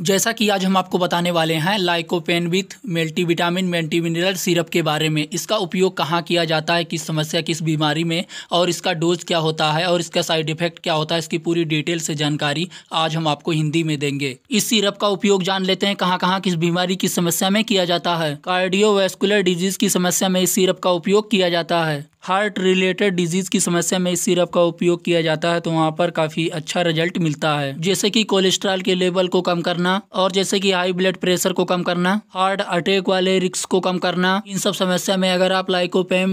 जैसा कि आज हम आपको बताने वाले हैं lycopene with multi vitamin multi mineral syrup के बारे में इसका उपयोग कहाँ किया जाता है किस समस्या किस बीमारी में और इसका डोज क्या होता है और इसका साइड इफेक्ट क्या होता है इसकी पूरी डिटेल से जानकारी आज हम आपको हिंदी में देंगे इस सिरप का उपयोग जान लेते हैं कहाँ कहाँ किस बीमारी की समस्या में किया जाता है कार्डियोवेस्कुलर डिजीज की समस्या में इस सिरप का उपयोग किया जाता है हार्ट रिलेटेड डिजीज़ की समस्या में इस सिरप का उपयोग किया जाता है तो वहाँ पर काफ़ी अच्छा रिजल्ट मिलता है जैसे कि कोलेस्ट्रॉल के लेवल को कम करना और जैसे कि हाई ब्लड प्रेशर को कम करना हार्ट अटैक वाले रिक्स को कम करना इन सब समस्या में अगर आप लाइकोपेम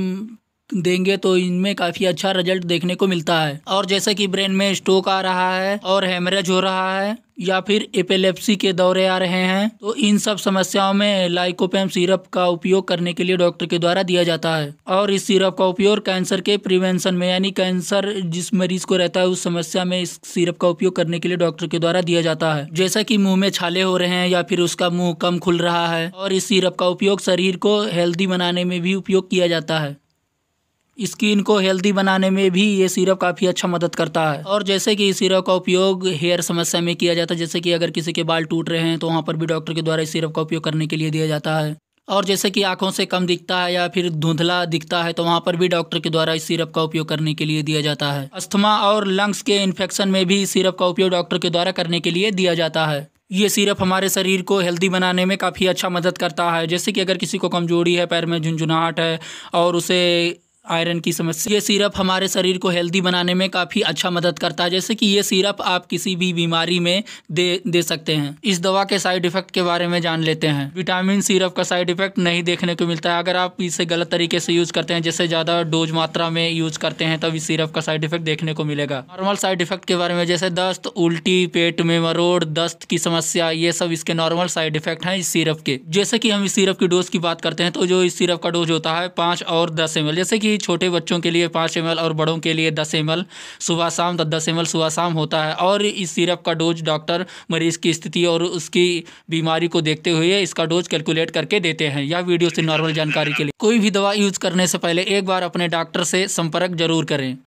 देंगे तो इनमें काफ़ी अच्छा रिजल्ट देखने को मिलता है और जैसे कि ब्रेन में स्ट्रोक आ रहा है और हेमरेज हो रहा है या फिर एपेलेप्सी के दौरे आ रहे हैं तो इन सब समस्याओं में लाइकोपेम सिरप का उपयोग करने के लिए डॉक्टर के द्वारा दिया जाता है और इस सिरप का उपयोग कैंसर के प्रिवेंशन में यानी कैंसर जिस मरीज को रहता है उस समस्या में इस सिरप का उपयोग करने के लिए डॉक्टर के द्वारा दिया जाता है जैसा कि मुंह में छाले हो रहे हैं या फिर उसका मुंह कम खुल रहा है और इस सिरप का उपयोग शरीर को हेल्दी बनाने में भी उपयोग किया जाता है स्किन को हेल्दी बनाने में भी ये सिरप काफ़ी अच्छा मदद करता है और जैसे कि इस सिरप का उपयोग हेयर समस्या में किया जाता है जैसे कि अगर किसी के बाल टूट रहे हैं तो वहाँ पर भी डॉक्टर के द्वारा इस सिरप का उपयोग करने के लिए दिया जाता है और जैसे कि आंखों से कम दिखता है या फिर धुंधला दिखता है तो वहाँ पर भी डॉक्टर के द्वारा इस सिरप का उपयोग करने के लिए दिया जाता है अस्थमा और लंग्स के इन्फेक्शन में भी इस सिरप का उपयोग डॉक्टर के द्वारा करने के लिए दिया जाता है ये सिरप हमारे शरीर को हेल्दी बनाने में काफ़ी अच्छा मदद करता है जैसे कि अगर किसी को कमजोरी है पैर में झुंझुनाहट है और उसे आयरन की समस्या ये सिरप हमारे शरीर को हेल्दी बनाने में काफ़ी अच्छा मदद करता है जैसे कि ये सिरप आप किसी भी बीमारी में दे दे सकते हैं इस दवा के साइड इफेक्ट के बारे में जान लेते हैं विटामिन सिरप का साइड इफेक्ट नहीं देखने को मिलता है अगर आप इसे गलत तरीके से यूज़ करते हैं जैसे ज़्यादा डोज मात्रा में यूज़ करते हैं तब इस सिरप का साइड इफेक्ट देखने को मिलेगा नॉर्मल साइड इफेक्ट के बारे में जैसे दस्त उल्टी पेट में मरोड़ दस्त की समस्या ये सब इसके नॉर्मल साइड इफेक्ट हैं इस सिरप के जैसे कि हम इस सिरप की डोज की बात करते हैं तो जो इस सिरप का डोज होता है पाँच और दस एम जैसे कि छोटे बच्चों के लिए पाँच एम और बड़ों के लिए दस एम सुबह शाम दस एम सुबह शाम होता है और इस सिरप का डोज डॉक्टर मरीज़ की स्थिति और उसकी बीमारी को देखते हुए इसका डोज कैलकुलेट करके देते हैं या वीडियो से नॉर्मल जानकारी के लिए कोई भी दवा यूज़ करने से पहले एक बार अपने डॉक्टर से संपर्क जरूर करें